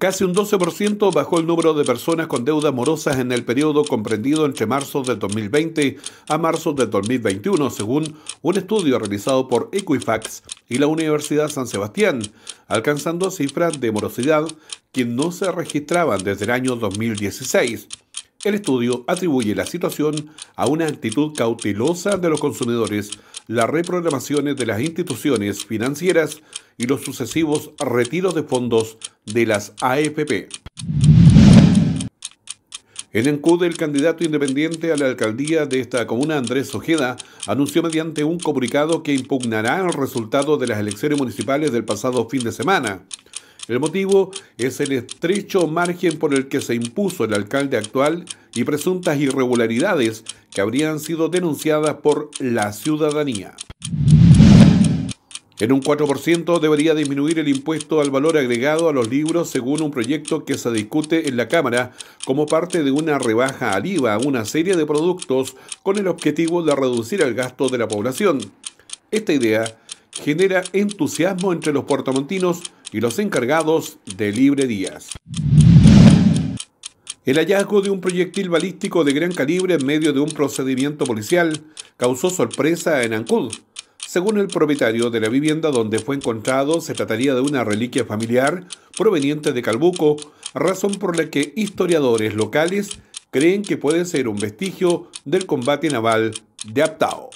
Casi un 12% bajó el número de personas con deuda morosas en el periodo comprendido entre marzo de 2020 a marzo de 2021, según un estudio realizado por Equifax y la Universidad San Sebastián, alcanzando cifras de morosidad que no se registraban desde el año 2016. El estudio atribuye la situación a una actitud cautelosa de los consumidores las reprogramaciones de las instituciones financieras y los sucesivos retiros de fondos de las AFP. En Encude, el candidato independiente a la alcaldía de esta comuna, Andrés Ojeda, anunció mediante un comunicado que impugnará el resultado de las elecciones municipales del pasado fin de semana. El motivo es el estrecho margen por el que se impuso el alcalde actual y presuntas irregularidades que habrían sido denunciadas por la ciudadanía. En un 4% debería disminuir el impuesto al valor agregado a los libros según un proyecto que se discute en la Cámara como parte de una rebaja al IVA a una serie de productos con el objetivo de reducir el gasto de la población. Esta idea genera entusiasmo entre los puertamontinos y los encargados de Libre Díaz. El hallazgo de un proyectil balístico de gran calibre en medio de un procedimiento policial causó sorpresa en Ancud. Según el propietario de la vivienda donde fue encontrado, se trataría de una reliquia familiar proveniente de Calbuco, razón por la que historiadores locales creen que puede ser un vestigio del combate naval de Aptao.